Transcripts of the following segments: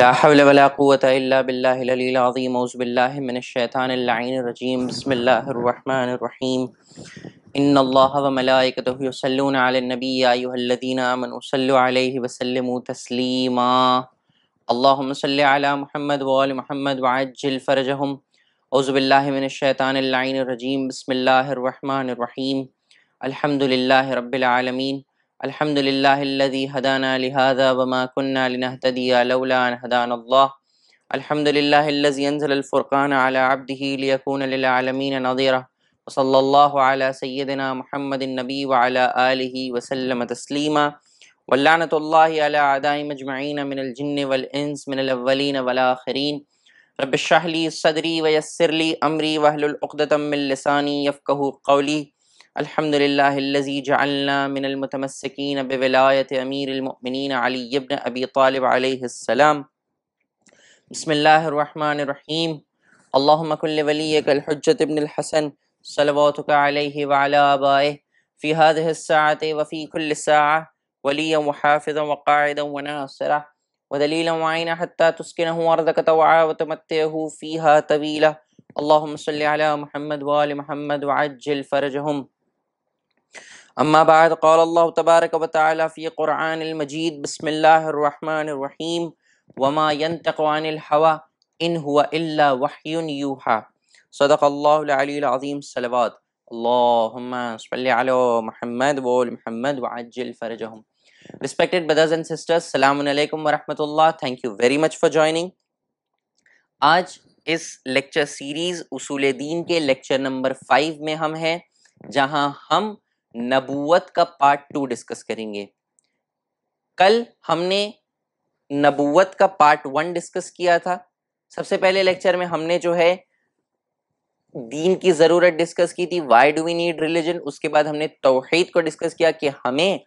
لا حول ولا قوة إلا بالله العلي العظيم أعوذ بالله من الشيطان اللعين الرجيم بسم الله الرحمن الرحيم إن الله وملائكته يصلون على النبي يا أيها الذين آمنوا صلوا عليه وسلموا تسليما اللهم صل على محمد وآل محمد وعجل فرجهم أعوذ بالله من الشيطان اللعين الرجيم بسم الله الرحمن الرحيم الحمد لله رب العالمين الحمد لله الذي هدانا لهذا وما كنا لنهتدي لولا أن هدانا الله الحمد لله الذي أنزل الفرقان على عبده ليكون للعالمين نظيرا وصلى الله على سيدنا محمد النبي وعلى آله وسلم تسليما واللعنة الله على أعدائهم مجمعين من الجن والإنس من الأولين والآخرين رب اشرح لي صدري ويسر لي أمري واحلل عقدة من لساني يفقه قولي الحمد لله الذي جعلنا من المتمسكين بولاية أمير المؤمنين علي بن أبي طالب عليه السلام بسم الله الرحمن الرحيم اللهم كن وليك الحجة بن الحسن صلواتك عليه وعلى آبائه في هذه الساعة وفي كل ساعة وليا وحافظا وقاعدا وناصرا ودليلا وعينا حتى تسكنه أرضك توعا وتمتعه فيها طويلة اللهم صل على محمد وآل محمد وعجل فرجهم अम्मा बाद अल्लाह तबारक व फ़ी क़ुरान बसमीम वमा इन हुआ इल्ला वहयुन Respected brothers and sisters, Thank you very much for joining. आज इस लेक्चर सीरीज़ उसूल दीन के लेक्चर नंबर फाइव में हम हैं जहां हम नबूवत का पार्ट टू डिस्कस करेंगे कल हमने नबूवत का पार्ट वन डिस्कस किया था सबसे पहले लेक्चर में हमने जो है दीन की ज़रूरत डिस्कस की थी why do we need religion उसके बाद हमने तोहहीद को डिस्कस किया कि हमें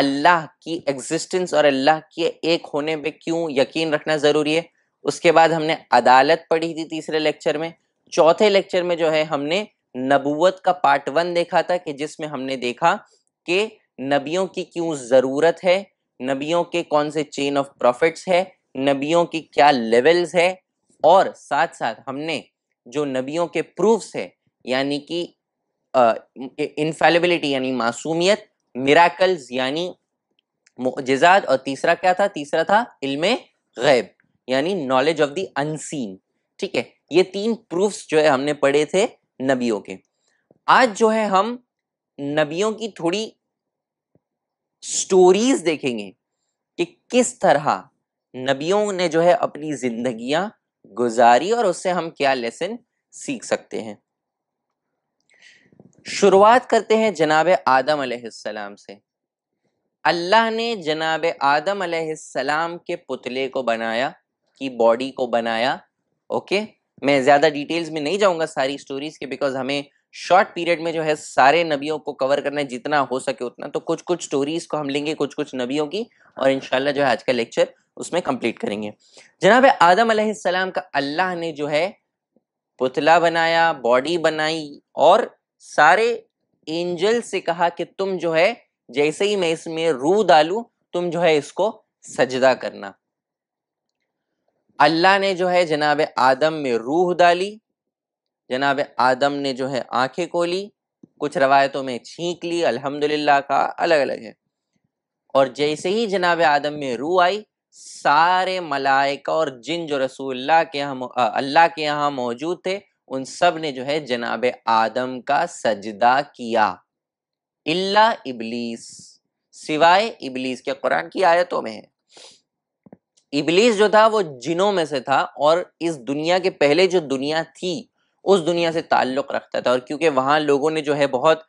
अल्लाह की एग्जिस्टेंस और अल्लाह के एक होने पे क्यों यकीन रखना ज़रूरी है उसके बाद हमने अदालत पढ़ी थी तीसरे लेक्चर में चौथे लेक्चर में जो है हमने नबूवत का पार्ट वन देखा था कि जिसमें हमने देखा कि नबियों की क्यों ज़रूरत है नबियों के कौन से चेन ऑफ प्रॉफिट्स है नबियों की क्या लेवल्स है और साथ साथ हमने जो नबियों के प्रूफ्स है यानी कि इनफेलिबिलिटी यानी मासूमियत मिराकल्स यानी मुजजात और तीसरा क्या था तीसरा था इल्म गैब यानी नॉलेज ऑफ द अनसीन ठीक है ये तीन प्रूफ्स जो है हमने पढ़े थे नबियों के आज जो है हम नबियों की थोड़ी स्टोरीज देखेंगे कि किस तरह नबियों ने जो है अपनी जिंदगियां गुजारी और उससे हम क्या लेसन सीख सकते हैं शुरुआत करते हैं जनाब आदम सलाम से अल्लाह ने जनाब आदम सलाम के पुतले को बनाया की बॉडी को बनाया ओके मैं ज़्यादा डिटेल्स में नहीं जाऊंगा सारी स्टोरीज़ के बिकॉज हमें शॉर्ट पीरियड में जो है सारे नबियों को कवर करना है जितना हो सके उतना तो कुछ कुछ स्टोरीज़ को हम लेंगे कुछ कुछ नबियों की और इनशाला जो है आज का लेक्चर उसमें कंप्लीट करेंगे जनाब आदम सलाम का अल्लाह ने जो है पुतला बनाया बॉडी बनाई और सारे एंजल से कहा कि तुम जो है जैसे ही मैं इसमें रू डालू तुम जो है इसको सजदा करना अल्लाह ने जो है जनाब आदम में रूह डाली जनाब आदम ने जो है आंखें खोली कुछ रवायतों में छींक ली अल्हम्दुलिल्लाह का अलग अलग है और जैसे ही जनाब आदम में रूह आई सारे मलाइका और जिन जो रसूल्ला के यहाँ अल्लाह के यहाँ मौजूद थे उन सब ने जो है जनाब आदम का सजदा किया इल्ला इबलीस सिवाय इबलीस के कुरान की आयतों में है इबलीस जो था वो जिनों में से था और इस दुनिया के पहले जो दुनिया थी उस दुनिया से ताल्लुक रखता था और क्योंकि वहां लोगों ने जो है बहुत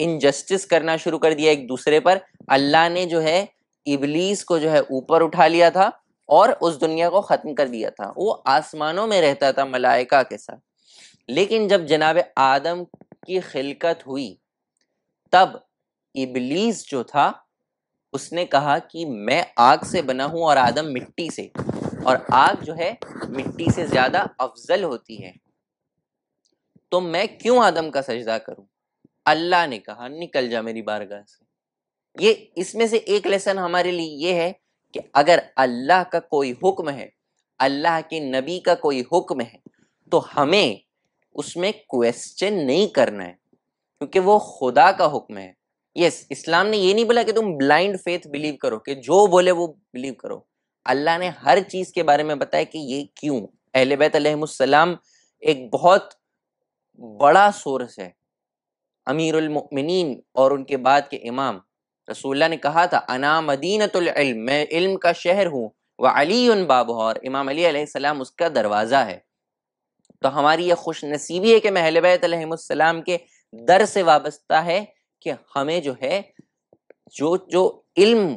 इनजस्टिस करना शुरू कर दिया एक दूसरे पर अल्लाह ने जो है इबलीस को जो है ऊपर उठा लिया था और उस दुनिया को ख़त्म कर दिया था वो आसमानों में रहता था मलाइका के साथ लेकिन जब जनाब आदम की खिलकत हुई तब इबलीस जो था उसने कहा कि मैं आग से बना हूँ और आदम मिट्टी से और आग जो है मिट्टी से ज्यादा अफजल होती है तो मैं क्यों आदम का सजदा करूं अल्लाह ने कहा निकल जा मेरी बारगाह से ये इसमें से एक लेसन हमारे लिए ये है कि अगर अल्लाह का कोई हुक्म है अल्लाह के नबी का कोई हुक्म है तो हमें उसमें क्वेश्चन नहीं करना है क्योंकि वो खुदा का हुक्म है यस इस्लाम ने ये नहीं बोला कि तुम ब्लाइंड फेथ बिलीव करो कि जो बोले वो बिलीव करो अल्लाह ने हर चीज़ के बारे में बताया कि ये क्यों अहल बैतम एक बहुत बड़ा सोर्स है अमीरमिन और उनके बाद के इमाम रसूल्ला ने कहा था अना मदीनतम मैं इल्म का शहर हूँ व अली उन बाबा और इमाम अली उसका दरवाज़ा है तो हमारी यह खुश नसीबी है कि मैं अहल बैतम के दर से वाबस्ता है कि हमें जो है जो जो इल्म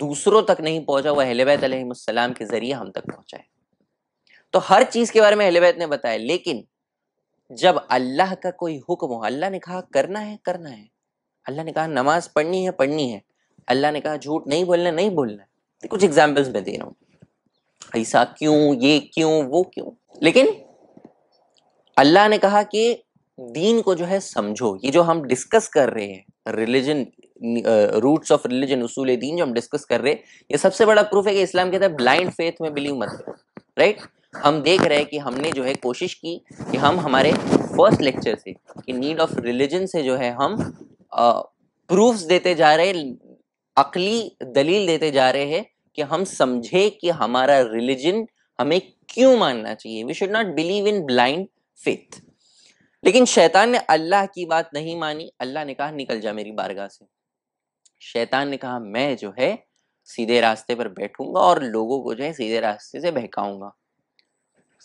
दूसरों तक नहीं पहुंचा वह अहलबैतम के जरिए हम तक पहुंचा है तो हर चीज के बारे में अहलबैत ने बताया लेकिन जब अल्लाह का कोई हुक्म हो अल्लाह ने कहा करना है करना है अल्लाह ने कहा नमाज पढ़नी है पढ़नी है अल्लाह ने कहा झूठ नहीं बोलना नहीं बोलना है तो कुछ एग्जाम्पल्स मैं दे रहा हूँ ऐसा क्यों ये क्यों वो क्यों लेकिन अल्लाह ने कहा कि दीन को जो है समझो ये जो हम डिस्कस कर रहे हैं रिलीजन रूट्स ऑफ रिलीजन उसूल दीन जो हम डिस्कस कर रहे हैं ये सबसे बड़ा प्रूफ है कि इस्लाम कहता है ब्लाइंड फेथ में बिलीव मत करो राइट हम देख रहे हैं कि हमने जो है कोशिश की कि हम हमारे फर्स्ट लेक्चर से कि नीड ऑफ रिलीजन से जो है हम प्रूफ्स देते जा रहे अकली दलील देते जा रहे हैं कि हम समझे कि हमारा रिलीजन हमें क्यों मानना चाहिए we should not believe in blind faith लेकिन शैतान ने अल्लाह की बात नहीं मानी अल्लाह ने कहा निकल जा मेरी बारगाह से शैतान ने कहा मैं जो है सीधे रास्ते पर बैठूंगा और लोगों को जो है सीधे रास्ते से बहकाऊंगा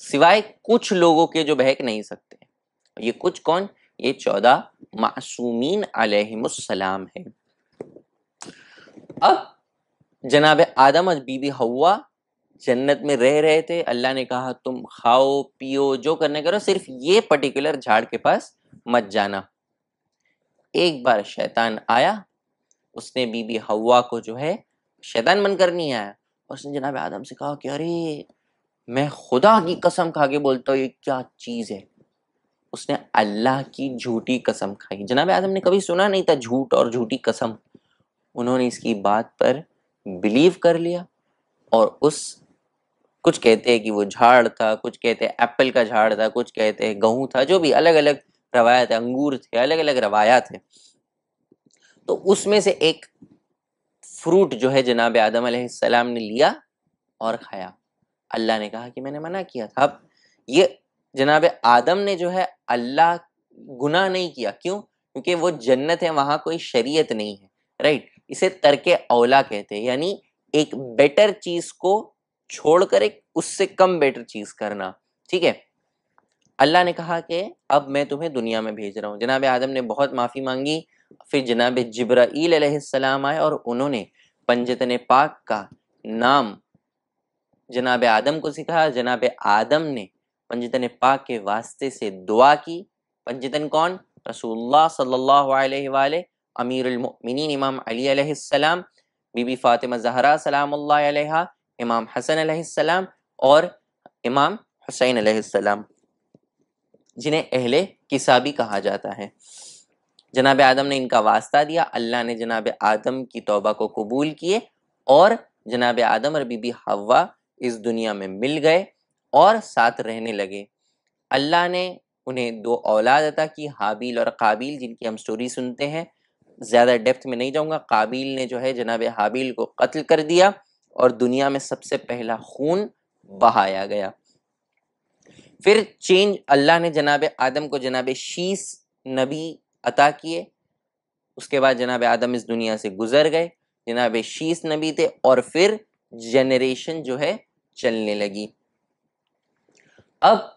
सिवाय कुछ लोगों के जो बहक नहीं सकते ये कुछ कौन ये चौदह मासूमीन सलाम है अब जनाब आदम और बीबी हवा जन्नत में रह रहे थे अल्लाह ने कहा तुम खाओ पियो जो करने करो सिर्फ ये पर्टिकुलर झाड़ के पास मत जाना एक बार शैतान आया उसने बीबी हवा को जो है शैतान बनकर नहीं आया उसने जनाब आदम से कहा कि अरे मैं खुदा की कसम खा के बोलता हूँ ये क्या चीज़ है उसने अल्लाह की झूठी कसम खाई जनाब आदम ने कभी सुना नहीं था झूठ और झूठी कसम उन्होंने इसकी बात पर बिलीव कर लिया और उस कुछ कहते हैं कि वो झाड़ था कुछ कहते हैं एप्पल का झाड़ था कुछ कहते हैं गेहूँ था जो भी अलग अलग रवायत है अंगूर थे अलग अलग रवायात है तो उसमें से एक फ्रूट जो है जनाब आदम सलाम ने लिया और खाया अल्लाह ने कहा कि मैंने मना किया था अब ये जनाब आदम ने जो है अल्लाह गुनाह नहीं किया क्यों क्योंकि वो जन्नत है वहाँ कोई शरीयत नहीं है राइट इसे तरके औला कहते हैं यानी एक बेटर चीज़ को छोड़कर एक उससे कम बेटर चीज करना ठीक है अल्लाह ने कहा कि अब मैं तुम्हें दुनिया में भेज रहा हूँ जनाब आदम ने बहुत माफ़ी मांगी फिर जनाब जब्राईसम आए और उन्होंने पंजतन पाक का नाम जनाब आदम को सिखाया जनाब आदम ने पंजतन पाक के वास्ते से दुआ की पंजतन कौन रसूलुल्लाह सल्लल्लाहु अलैहि वाले अमीरुल इमाम अली अलैहिस्सलाम बीबी फातिमा जहरा सलाम इमाम हसन अलैहिस्सलाम और इमाम हुसैन अलैहिस्सलाम जिन्हें अहले किसा भी कहा जाता है जनाब आदम ने इनका वास्ता दिया अल्लाह ने जनाब आदम की तौबा को कबूल किए और जनाब आदम और बीबी हवा इस दुनिया में मिल गए और साथ रहने लगे अल्लाह ने उन्हें दो औलाद अता की हाबील और काबिल जिनकी हम स्टोरी सुनते हैं ज़्यादा डेप्थ में नहीं जाऊँगा काबिल ने जो है जनाब हाबिल को कत्ल कर दिया और दुनिया में सबसे पहला खून हम्म। बहाया गया फिर चेंज अल्लाह ने जनाब आदम को जनाब शीस नबी अता किए उसके बाद जनाब आदम इस दुनिया से गुजर गए जनाब शीस नबी थे और फिर जनरेशन जो है चलने लगी अब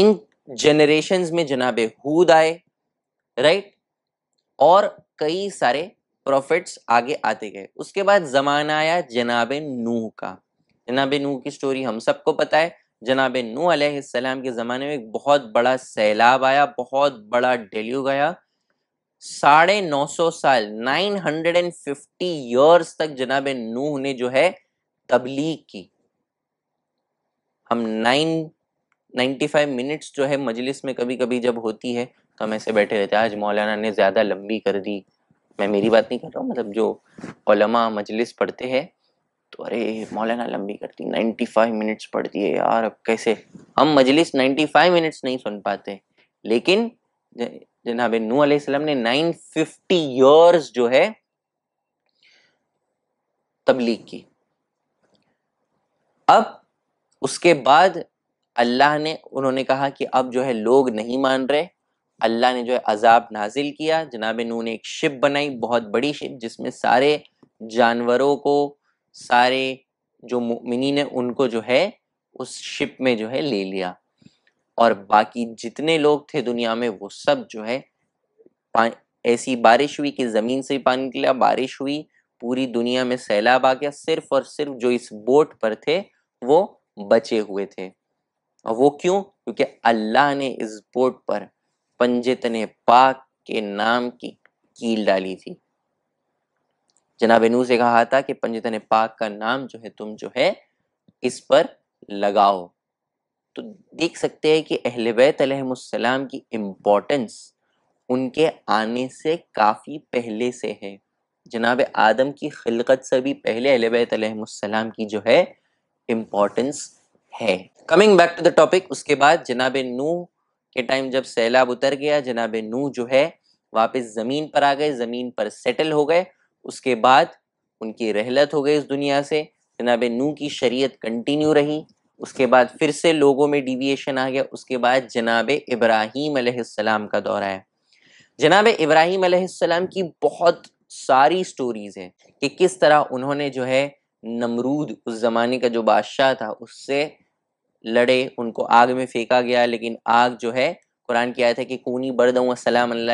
इन जनरेशन में जनाब हूद आए राइट और कई सारे प्रॉफिट्स आगे आते गए उसके बाद ज़माना आया जनाब नूह का जनाब नूह की स्टोरी हम सबको पता है जनाब नू आसमाम के ज़माने में एक बहुत बड़ा सैलाब आया बहुत बड़ा डेल्यू गया साढ़े नौ सौ साल nine hundred and fifty years तक जनाब नूह ने जो है तबलीग की हम नाइन नाइन्टी फाइव मिनट्स जो है मजलिस में कभी कभी जब होती है तो हम ऐसे बैठे रहते हैं आज मौलाना ने ज़्यादा लंबी कर दी मैं मेरी बात नहीं कर रहा हूँ मतलब जो मजलिस पढ़ते हैं तो अरे मौलाना लंबी करती फाइव मिनट्स पढ़ती है यार अब कैसे हम मजलिस फाइव मिनट्स नहीं सुन पाते लेकिन जनाब नू आसलम ने फिफ्टी ईयर्स जो है तबलीग की अब उसके बाद अल्लाह ने उन्होंने कहा कि अब जो है लोग नहीं मान रहे अल्लाह ने जो है अजाब नाजिल किया जनाब नू ने एक शिप बनाई बहुत बड़ी शिप जिसमें सारे जानवरों को सारे जो मिनी ने उनको जो है उस शिप में जो है ले लिया और बाकी जितने लोग थे दुनिया में वो सब जो है ऐसी बारिश हुई कि ज़मीन से पानी निकला बारिश हुई पूरी दुनिया में सैलाब आ गया सिर्फ और सिर्फ जो इस बोट पर थे वो बचे हुए थे और वो क्यों क्योंकि अल्लाह ने इस बोट पर पंजतन पाक के नाम की कील डाली थी जनाब नू से कहा था कि पंजतन पाक का नाम जो है तुम जो है इस पर लगाओ तो देख सकते हैं कि अहल बैत की इम्पोर्टेंस उनके आने से काफ़ी पहले से है जनाब आदम की खिलकत से भी पहले अहल बैत की जो है इम्पोर्टेंस है coming back to the topic उसके बाद जनाब नू के टाइम जब सैलाब उतर गया जनाब नू जो है वापस ज़मीन पर आ गए ज़मीन पर सेटल हो गए उसके बाद उनकी रहलत हो गई इस दुनिया से जनाब नू की शरीयत कंटिन्यू रही उसके बाद फिर से लोगों में डिविएशन आ गया उसके बाद जनाब इब्राहीम अलैहिस्सलाम का दौर आया जनाब इब्राहीम अलैहिस्सलाम की बहुत सारी स्टोरीज़ हैं कि किस तरह उन्होंने जो है नमरूद उस ज़माने का जो बादशाह था उससे लड़े उनको आग में फेंका गया लेकिन आग जो है कुरान की आयत है कि कूनी बरदम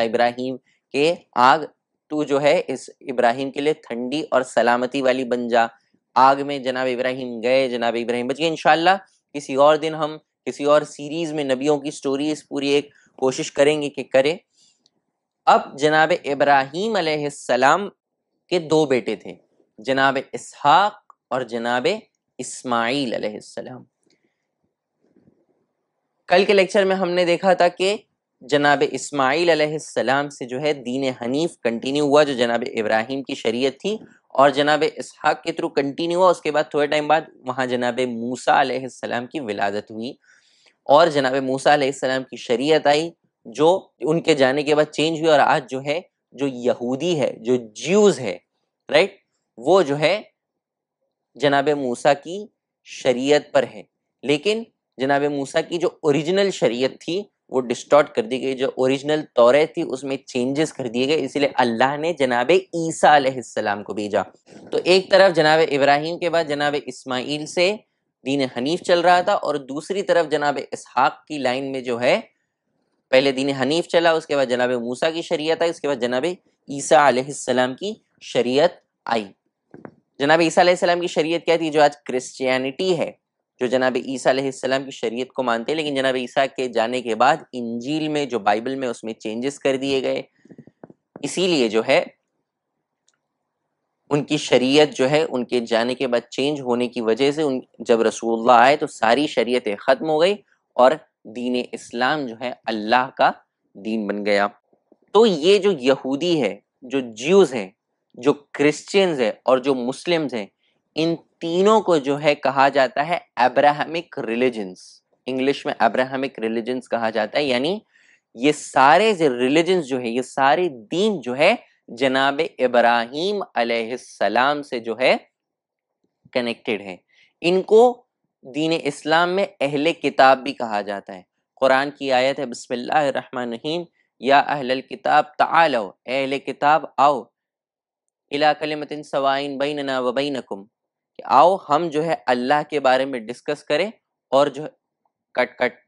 इब्राहिम के आग तू जो है इस इब्राहिम के लिए ठंडी और सलामती वाली बन जा आग में जनाब इब्राहिम गए जनाब इब्राहिम बच गए इनशाला किसी और दिन हम किसी और सीरीज में नबियों की इस पूरी एक कोशिश करेंगे कि करें अब जनाब इब्राहिम सलाम के दो बेटे थे जनाब इसहाक और जनाब इस्माईल सलाम कल के लेक्चर में हमने देखा था कि जनाब इस्माईल सलाम से जो है दीन हनीफ कंटिन्यू हुआ जो जनाब इब्राहिम की शरीयत थी और जनाब इसहाक के थ्रू कंटिन्यू हुआ उसके बाद थोड़े टाइम बाद वहाँ जनाब मूसा सलाम की विलादत हुई और जनाब मूसा सलाम की शरीयत आई जो उनके जाने के बाद चेंज हुई और आज जो है जो यहूदी है जो ज्यूज है राइट वो जो है जनाब मूसा की शरीयत पर है लेकिन जनाब मूसा की जो ओरिजिनल शरीयत थी वो डिस्टॉर्ट कर दी गई जो ओरिजिनल तौरे थी उसमें चेंजेस कर दिए गए इसीलिए अल्लाह ने जनाब ईसा को भेजा तो एक तरफ जनाब इब्राहिम के बाद जनाब इस्माइल से दीन हनीफ चल रहा था और दूसरी तरफ जनाब इसहाक की लाइन में जो है पहले दीन हनीफ चला उसके बाद जनाब मूसा की शरीयत आई उसके बाद जनाब ईसा अलैहिस्सलाम की शरीयत आई जनाब ईसा अलैहिस्सलाम की शरीयत क्या थी जो आज क्रिश्चियनिटी है जो जनाब ईसा की शरीयत को मानते हैं लेकिन जनाब ईसा के जाने के बाद इंजील में जो बाइबल में उसमें चेंजेस कर दिए गए इसीलिए जो है उनकी शरीयत जो है उनके जाने के बाद चेंज होने की वजह से उन जब रसूलुल्लाह आए तो सारी शरीयतें ख़त्म हो गई और दीन इस्लाम जो है अल्लाह का दीन बन गया तो ये जो यहूदी है जो ज्यूज़ हैं जो क्रिश्चियंस हैं और जो मुस्लिम्स हैं इन तीनों को जो है कहा जाता है एब्राहमिक रिलीजन्स इंग्लिश में एब्राहमिक रिलीजन्स कहा जाता है यानी ये सारे जो रिलीजन्स जो है ये सारे दीन जो है जनाब इब्राहिम अलैहिस्सलाम से जो है कनेक्टेड है इनको दीन इस्लाम में अहले किताब भी कहा जाता है कुरान की आयत है बसमीम या अहल किताब तलो अहल किताब आओ इला कलमतिन सवाइन बैनना व बैनकुम कि आओ हम जो है अल्लाह के बारे में डिस्कस करें और जो कट कट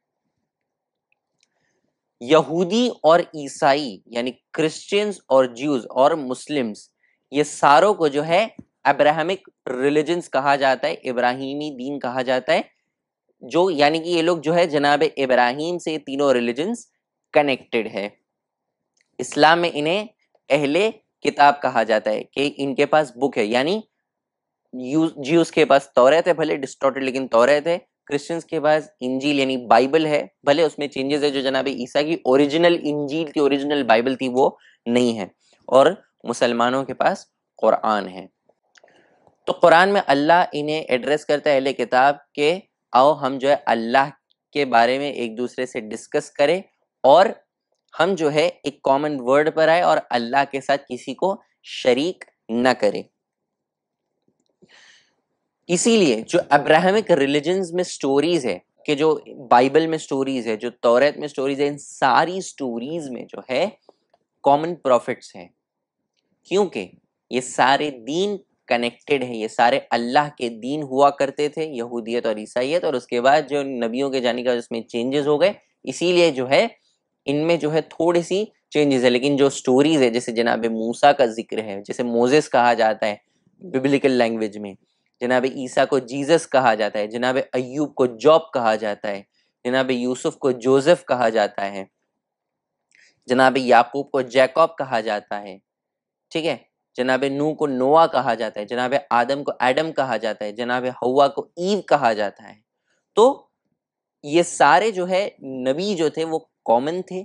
यहूदी और ईसाई यानी क्रिश्चियंस और ज्यूज और मुस्लिम्स ये सारों को जो है अब्राहमिक रिलीजन्स कहा जाता है इब्राहिमी दीन कहा जाता है जो यानी कि ये लोग जो है जनाब इब्राहिम से तीनों रिलीजन्स कनेक्टेड है इस्लाम में इन्हें अहले किताब कहा जाता है कि इनके पास बुक है यानी ज्यूस के पास तौरत है भले डिस्टॉर्टेड लेकिन तौरत थे क्रिश्चियंस के पास इंजील यानी बाइबल है भले उसमें चेंजेस है जो जनाब ईसा की ओरिजिनल इंजील थी ओरिजिनल बाइबल थी वो नहीं है और मुसलमानों के पास कुरान है तो कुरान में अल्लाह इन्हें एड्रेस करता है अहले किताब के आओ हम जो है अल्लाह के बारे में एक दूसरे से डिस्कस करें और हम जो है एक कॉमन वर्ड पर आए और अल्लाह के साथ किसी को शरीक न करें इसीलिए जो अब्राहमिक रिलीजन में स्टोरीज है कि जो बाइबल में स्टोरीज है जो तौरत में स्टोरीज है इन सारी स्टोरीज में जो है कॉमन प्रॉफिट्स हैं क्योंकि ये सारे दीन कनेक्टेड हैं ये सारे अल्लाह के दीन हुआ करते थे यहूदियत और ईसाइत और उसके बाद जो नबियों के जाने का उसमें चेंजेस हो गए इसीलिए जो है इनमें जो है थोड़ी सी चेंजेस है लेकिन जो स्टोरीज है जैसे जनाब मूसा का जिक्र है जैसे मोजेस कहा जाता है बिब्लिकल लैंग्वेज में जनाब ईसा को जीसस कहा जाता है जनाब अयूब को जॉब कहा जाता है जनाब यूसुफ को जोसेफ कहा जाता है जनाब याकूब को जैकॉब कहा जाता है ठीक है जनाब नू को नोआ कहा जाता है जनाब आदम को एडम कहा जाता है जनाब हवा को ईव कहा जाता है तो ये सारे जो है नबी जो थे वो कॉमन थे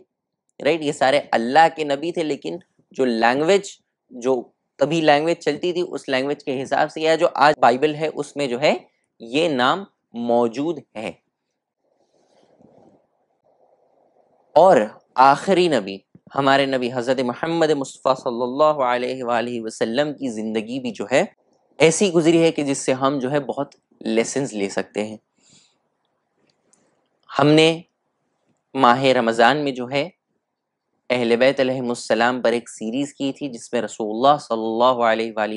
राइट ये सारे अल्लाह के नबी थे लेकिन जो लैंग्वेज जो तभी लैंग्वेज चलती थी उस लैंग्वेज के हिसाब से या जो आज बाइबल है उसमें जो है ये नाम मौजूद है और आखिरी नबी हमारे नबी हज़रत महमद मुस्तफ़ा सल्लल्लाहु अलैहि वसल्लम की ज़िंदगी भी जो है ऐसी गुजरी है कि जिससे हम जो है बहुत लेसन्स ले सकते हैं हमने माह रमज़ान में जो है अहल बैतम पर एक सीरीज़ की थी जिसमें रसोल्ला सल्ला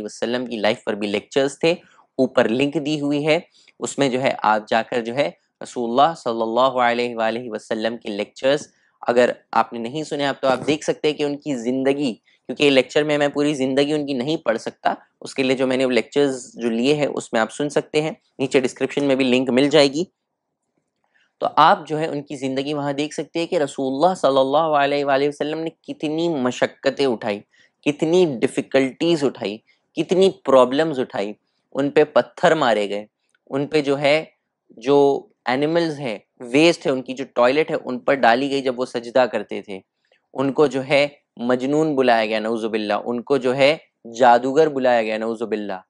वसलम की लाइफ पर भी लेक्चर्स थे ऊपर लिंक दी हुई है उसमें जो है आप जाकर जो है रसोल्ला सल्ला वसलम के लेक्चर्स अगर आपने नहीं सुने आप तो आप देख सकते हैं कि उनकी ज़िंदगी क्योंकि लेक्चर में मैं पूरी ज़िंदगी उनकी नहीं पढ़ सकता उसके लिए जो मैंने लेक्चर्स जो लिए हैं उसमें आप सुन सकते हैं नीचे डिस्क्रिप्शन में भी लिंक मिल जाएगी तो आप जो है उनकी ज़िंदगी वहाँ देख सकते हैं कि रसूलुल्लाह सल्लल्लाहु अलैहि वसल्लम ने कितनी मशक्क़तें उठाई कितनी डिफ़िकल्टीज़ उठाई कितनी प्रॉब्लम्स उठाई उन पे पत्थर मारे गए उन पे जो है जो एनिमल्स हैं वेस्ट है उनकी जो टॉयलेट है उन पर डाली गई जब वो सजदा करते थे उनको जो है मजनून बुलाया गया नौजुबिल्ला उनको जो है जादूगर बुलाया गया नौजुबिल्ला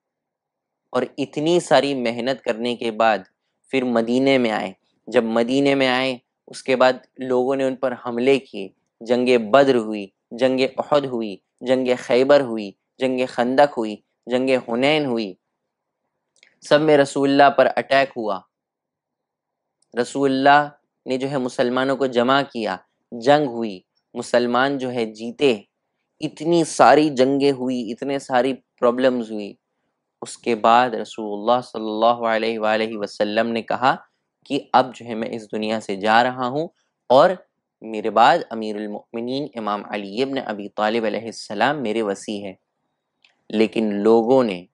और इतनी सारी मेहनत करने के बाद फिर मदीने में आए जब मदीने में आए उसके बाद लोगों ने उन पर हमले किए जंग बद्र हुई जंग अहद हुई जंग खैबर हुई जंग खंदक हुई जंग हुनैन हुई सब में रसूल्ला पर अटैक हुआ रसूल्ला ने जो है मुसलमानों को जमा किया जंग हुई मुसलमान जो है जीते इतनी सारी जंगें हुई इतने सारी प्रॉब्लम्स हुई उसके बाद रसूलुल्लाह सल्लल्लाहु अलैहि वसल्लम ने कहा कि अब जो है मैं इस दुनिया से जा रहा हूँ और मेरे बाद अमीरमिन इमाम अली इबन अबी तालिब सलाम मेरे वसी है लेकिन लोगों ने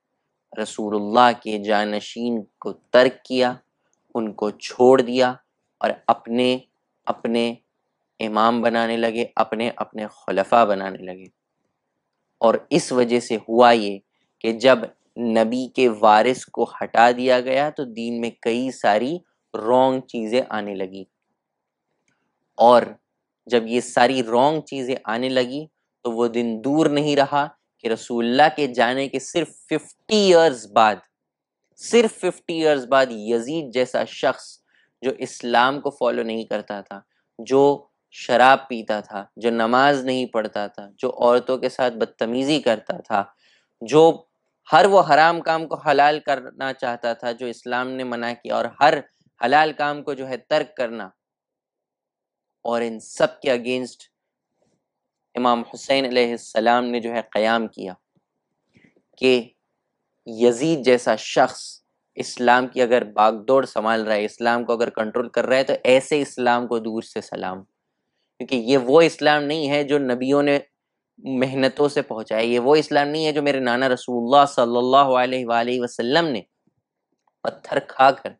रसूलुल्लाह के जानशीन को तर्क किया उनको छोड़ दिया और अपने अपने इमाम बनाने लगे अपने अपने खलफा बनाने लगे और इस वजह से हुआ ये कि जब नबी के वारिस को हटा दिया गया तो दीन में कई सारी रॉन्ग चीज़ें आने लगी और जब ये सारी रॉन्ग चीज़ें आने लगी तो वो दिन दूर नहीं रहा कि रसूल्ला के जाने के सिर्फ 50 इयर्स बाद सिर्फ 50 इयर्स बाद यजीद जैसा शख्स जो इस्लाम को फॉलो नहीं करता था जो शराब पीता था जो नमाज नहीं पढ़ता था जो औरतों के साथ बदतमीज़ी करता था जो हर वो हराम काम को हलाल करना चाहता था जो इस्लाम ने मना किया और हर हलाल काम को जो है तर्क करना और इन सब के अगेंस्ट इमाम हुसैन सलाम ने जो है क़याम किया कि यजीद जैसा शख्स इस्लाम की अगर बागदौड़ संभाल रहा है इस्लाम को अगर कंट्रोल कर रहा है तो ऐसे इस्लाम को दूर से सलाम क्योंकि ये वो इस्लाम नहीं है जो नबियों ने मेहनतों से पहुंचाया ये वो इस्लाम नहीं है जो मेरे नाना रसूलुल्लाह सल्लल्लाहु अलैहि वसल्लम ने पत्थर खाकर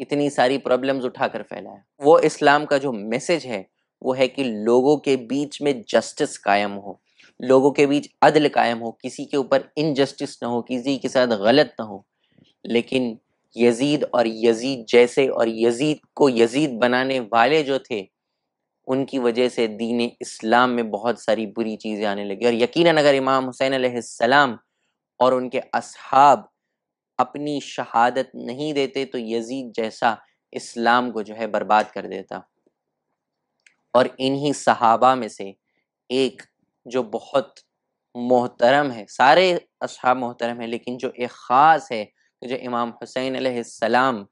इतनी सारी प्रॉब्लम्स उठाकर फैलाया वो इस्लाम का जो मैसेज है वो है कि लोगों के बीच में जस्टिस कायम हो लोगों के बीच अदल कायम हो किसी के ऊपर इनजस्टिस ना हो किसी के साथ गलत ना हो लेकिन यजीद और यजीद जैसे और यजीद को यजीद बनाने वाले जो थे उनकी वजह से दीन इस्लाम में बहुत सारी बुरी चीज़ें आने लगी और यकीन अगर इमाम हुसैन आसाम और उनके असहाब अपनी शहादत नहीं देते तो यजीद जैसा इस्लाम को जो है बर्बाद कर देता और इन्हीं सहाबा में से एक जो बहुत मोहतरम है सारे असहाब मोहतरम है लेकिन जो एक ख़ास है जो इमाम हुसैन सलाम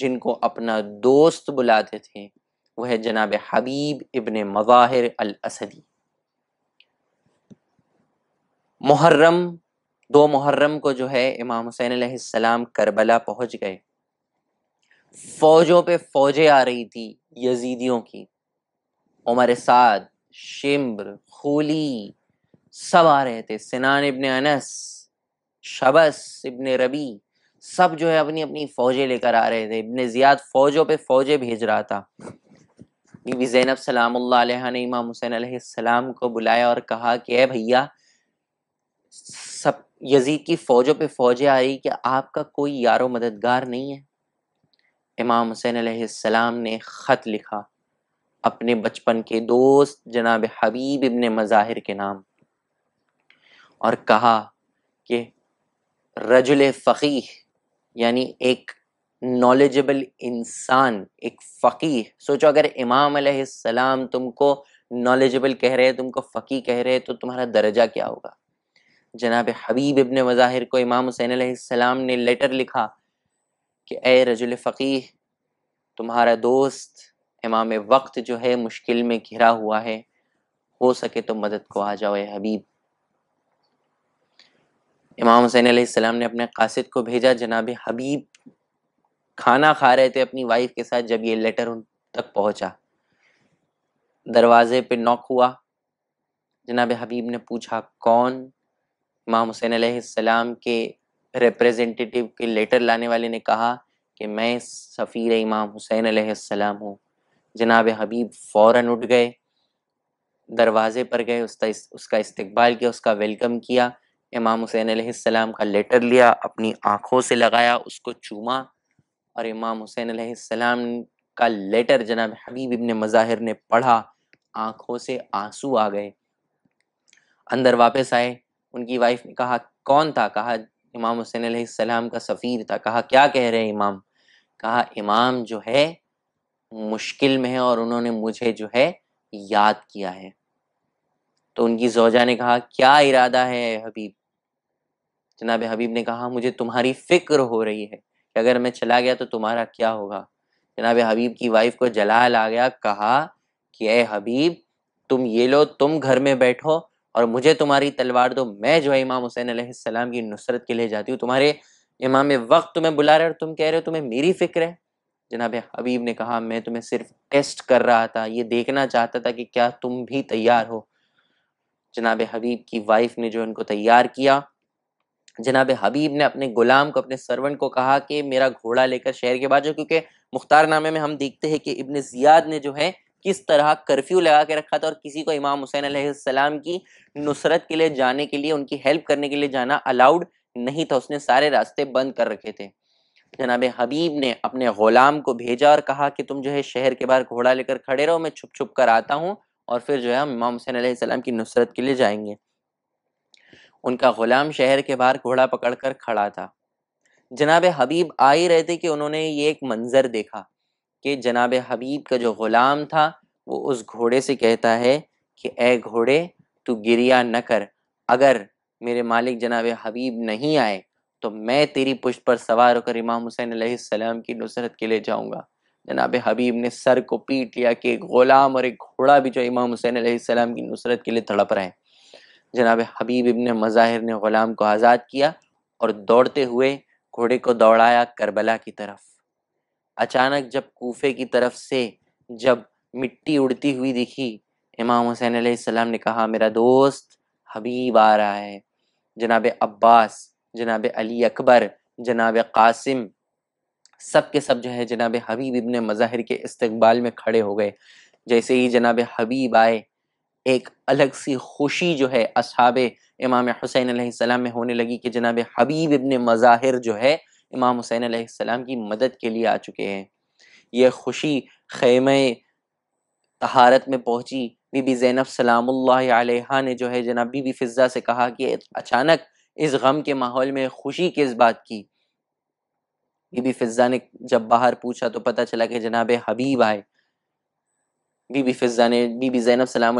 जिनको अपना दोस्त बुलाते थे वह है जनाब हबीब इबन मज़ाहिर अल असदी मुहर्रम दो मुहर्रम को जो है इमाम हुसैन सलाम करबला पहुंच गए फौजों पे फौजें आ रही थी यजीदियों की उमर साद शिम्र खूली सब आ रहे थे सिनान इबन अनस शबस इबन रबी सब जो है अपनी अपनी फौजें लेकर आ रहे थे इबन जियाद फौजों पे फौजें भेज रहा था बीबी जैनब सलाम ने इमाम हुसैन सलाम को बुलाया और कहा कि ए भैया यजीद की फौजों पे फौजें आ रही कि आपका कोई यारो मददगार नहीं है इमाम हुसैन सलाम ने ख़त लिखा अपने बचपन के दोस्त जनाब हबीब इबन मज़ाहिर के नाम और कहा कि रजुल फ़कीह यानी एक नॉलेजेबल इंसान एक फ़कीह सोचो अगर इमाम सलाम तुमको नॉलेजेबल कह रहे हैं तुमको फ़कीह कह रहे हैं तो तुम्हारा दर्जा क्या होगा जनाब हबीब इबन मज़ाहिर को इमाम हुसैन सलाम ने लेटर लिखा कि ए रजुल फ़कीह तुम्हारा दोस्त इमाम वक्त जो है मुश्किल में घिरा हुआ है हो सके तो मदद को आ जाओ हबीब इमाम हुसैन सलाम ने अपने कासिद को भेजा जनाब हबीब खाना खा रहे थे अपनी वाइफ के साथ जब ये लेटर उन तक पहुंचा दरवाजे पे नॉक हुआ जनाब हबीब ने पूछा कौन इमाम हुसैन सलाम के रिप्रेजेंटेटिव के लेटर लाने वाले ने कहा कि मैं सफ़ीर इमाम हुसैन आसमाम हूँ जनाब हबीब फ़ौर उठ गए दरवाज़े पर गए उसका इस, उसका इस्तबाल किया उसका वेलकम किया इमाम हुसैन सलाम का लेटर लिया अपनी आँखों से लगाया उसको चूमा और इमाम हुसैन सलाम का लेटर जनाब हबीब इबन मज़ाहिर ने पढ़ा आँखों से आंसू आ गए अंदर वापस आए उनकी वाइफ ने कहा कौन था कहा इमाम हुसैन सलाम का सफ़ीर था कहा क्या कह रहे हैं इमाम कहा इमाम जो है मुश्किल में है और उन्होंने मुझे जो है याद किया है तो उनकी जोजा ने कहा क्या इरादा है हबीब जनाब हबीब ने कहा मुझे तुम्हारी फिक्र हो रही है कि अगर मैं चला गया तो तुम्हारा क्या होगा जनाब हबीब की वाइफ को जलाल आ गया कहा कि ए हबीब तुम ये लो तुम घर में बैठो और मुझे तुम्हारी तलवार दो तो मैं जो है इमाम हुसैन सलाम की नुसरत के लिए जाती हूँ तुम्हारे इमाम वक्त तुम्हें बुला रहे और तुम कह रहे हो तुम्हें मेरी फिक्र है जनाब हबीब ने कहा मैं तुम्हें सिर्फ टेस्ट कर रहा था ये देखना चाहता था कि क्या तुम भी तैयार हो जनाब हबीब की वाइफ ने जो उनको तैयार किया जनाब हबीब ने अपने गुलाम को अपने सर्वेंट को कहा कि मेरा घोड़ा लेकर शहर के बाजू क्योंकि मुख्तार नामे में हम देखते हैं कि इब्ने जियाद ने जो है किस तरह कर्फ्यू लगा के रखा था और किसी को इमाम हुसैन अलैहिस्सलाम की नुसरत के लिए जाने के लिए उनकी हेल्प करने के लिए जाना अलाउड नहीं था उसने सारे रास्ते बंद कर रखे थे जनाब हबीब ने अपने गुलाम को भेजा और कहा कि तुम जो है शहर के बाहर घोड़ा लेकर खड़े रहो मैं छुप छुप कर आता हूँ और फिर जो है हम इमाम हुसैन सलाम की नुसरत के लिए जाएंगे उनका गुलाम शहर के बाहर घोड़ा पकड़कर खड़ा था जनाब हबीब आ ही रहे थे कि उन्होंने ये एक मंजर देखा कि जनाब हबीब का जो ग़ुलाम था वो उस घोड़े से कहता है कि ए घोड़े तू गिरिया न कर अगर मेरे मालिक जनाब हबीब नहीं आए तो मैं तेरी पुष्ट पर सवार होकर इमाम हुसैन सलाम की नुसरत के लिए जाऊँगा जनाब हबीब ने सर को पीट लिया कि एक ग़ुलाम और एक घोड़ा भी जो इमाम हुसैन सलाम की नुसरत के लिए तड़प रहे हैं जनाब हबीब इबन मज़ाहिर ने ग़ुलाम को आज़ाद किया और दौड़ते हुए घोड़े को दौड़ाया करबला की तरफ अचानक जब कूफे की तरफ से जब मिट्टी उड़ती हुई दिखी इमाम हुसैन सलाम ने कहा मेरा दोस्त हबीब आ रहा है जनाब अब्बास जनाब अली अकबर जनाब कासिम सब के सब जो है जनाब हबीब इबन मज़ाहिर के इस्तबाल में खड़े हो गए जैसे ही जनाब हबीब आए एक अलग सी खुशी जो है अब इमाम हुसैन सलाम में होने लगी कि जनाब हबीब इबन मज़ाहिर जो है इमाम हुसैन आसमाम की मदद के लिए आ चुके हैं ये खुशी खेम तहारत में पहुंची बीबी जैनब सलाम ने जो है जनाब बीबी फिज़ा से कहा कि अचानक इस गम के माहौल में खुशी किस बात की बीबी फिज़ा ने जब बाहर पूछा तो पता चला कि जनाब हबीब आए बीबी फिज़ा ने बीबी जैनब सलाम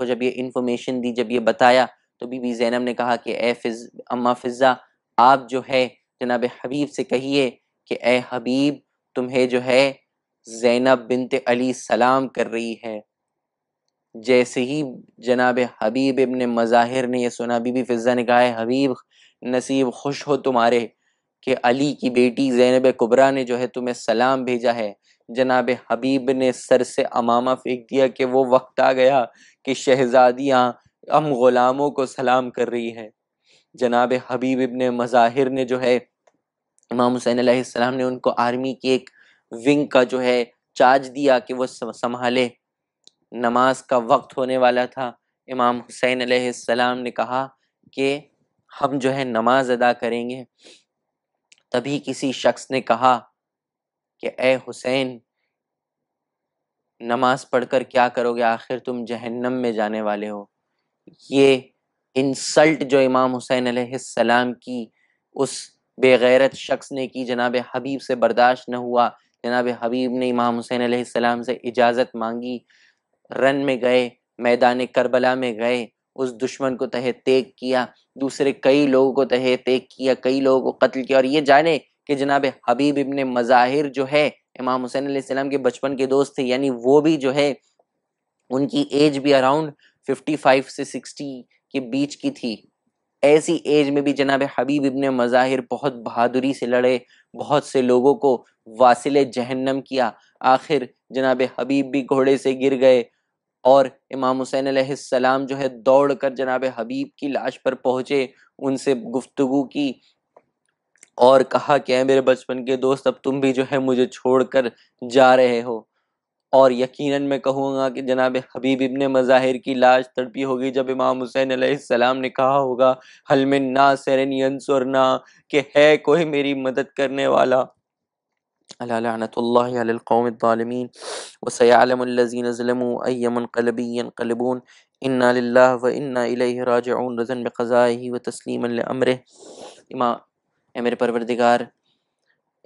को जब ये इन्फॉर्मेशन दी जब ये बताया तो बीबी जैनब ने कहा कि ए फिज अम्मा फिज़ा आप जो है जनाब हबीब से कहिए कि ए हबीब तुम्हें जो है जैनब बिनते अली सलाम कर रही है जैसे ही जनाब हबीब इबन मज़ाहिर ने यह सुना बीबी फिज़ा ने कहा हबीब नसीब खुश हो तुम्हारे कि अली की बेटी जैनब कुबरा ने जो है तुम्हें सलाम भेजा है जनाब हबीब ने सर से अमामा फेंक दिया कि वो वक्त आ गया कि शहजादियाँ हम ग़ुलामों को सलाम कर रही हैं जनाब हबीब इबन मज़ाहिर ने जो है इमाम हुसैन आसमाम ने उनको आर्मी की एक विंग का जो है चार्ज दिया कि वो संभाले नमाज का वक्त होने वाला था इमाम हुसैन आसमाम ने कहा कि हम जो है नमाज अदा करेंगे तभी किसी शख्स ने कहा कि ए हुसैन नमाज पढ़कर क्या करोगे आखिर तुम जहन्नम में जाने वाले हो ये इंसल्ट जो इमाम हुसैन आसमाम की उस बेगैरत शख्स ने की जनाब हबीब से बर्दाश्त न हुआ जनाब हबीब ने इमाम हुसैन आसमाम से इजाज़त मांगी रन में गए मैदान करबला में गए उस दुश्मन को तहे तेग किया दूसरे कई लोगों को तहे तेग किया कई लोगों को कत्ल किया और ये जाने कि जनाब हबीब इबन मज़ाहिर जो है इमाम हुसैन आसमाम के बचपन के दोस्त थे यानी वो भी जो है उनकी एज भी अराउंड फाइव से सिक्सटी के बीच की थी ऐसी एज में भी जनाब हबीब इब्ने मज़ाहिर बहुत बहादुरी से लड़े बहुत से लोगों को वासिल जहन्नम किया आखिर जनाब हबीब भी घोड़े से गिर गए और इमाम हुसैन सलाम जो है दौड़ कर जनाब हबीब की लाश पर पहुँचे उनसे गुफ्तगु की और कहा कि मेरे बचपन के दोस्त अब तुम भी जो है मुझे छोड़कर जा रहे हो और यकीनन मैं कहूँगा कि जनाब हबीब इबन मज़ाहिर की लाश तड़पी होगी जब इमाम हुसैन सलाम ने कहा होगा हलमिन ना सरन ना कि है कोई मेरी मदद करने वाला अलातौममीन इन्ना व इन्ना व तस्लीम अमर इमा मेरे परवरदिगार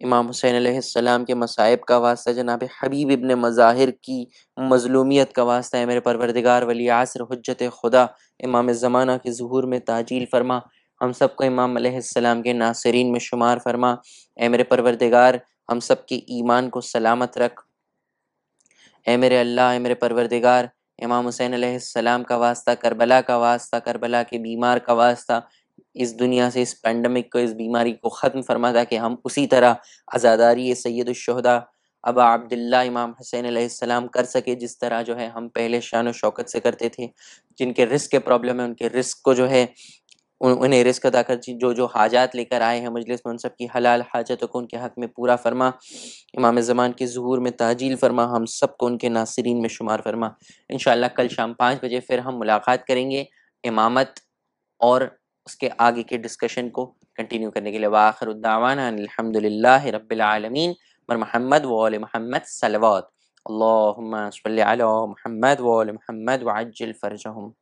इमाम हुसैन सलाम के मसाइब का वास्ता जनाब हबीब इब्न मज़ाहिर की मजलूमियत का वास्ता है मेरे परवरदिगार वली आसर हजत खुदा इमाम ज़माना के जहूर में ताजील फरमा हम सब को इमाम सलाम के नासरीन में शुमार फरमा ए मेरे परवरदिगार हम सब के ईमान को सलामत रख ए मेरे अल्लाह ए मेरे परवरदिगार इमाम हुसैन सलाम का वास्ता करबला का वास्ता करबला के बीमार का वास्ता इस दुनिया से इस पैंडमिक को इस बीमारी को ख़त्म फरमा था कि हम उसी तरह आज़ादारी सैदुलशहदा अब अब्दुल्ला इमाम हसैन सलाम कर सके जिस तरह जो है हम पहले शान शौकत से करते थे जिनके रिस्क के प्रॉब्लम है उनके रिस्क को जो है उन, उन्हें रिस्क अदा कर जो जो हाजात लेकर आए हैं मजलिस में उन सब की हलाल हाजतों को उनके हक में पूरा फरमा इमाम ज़मान के जहूर में ताजील फरमा हम सब को उनके नासरीन में शुमार फरमा इन कल शाम पाँच बजे फिर हम मुलाकात करेंगे इमामत और उसके आगे के डिस्कशन को कंटिन्यू करने के लिए वाखर उद्दावाना रबालमीन मर महमद वाल महमद सलवा अल्लाह महमद वाल महमद वाजल फ़र्जहम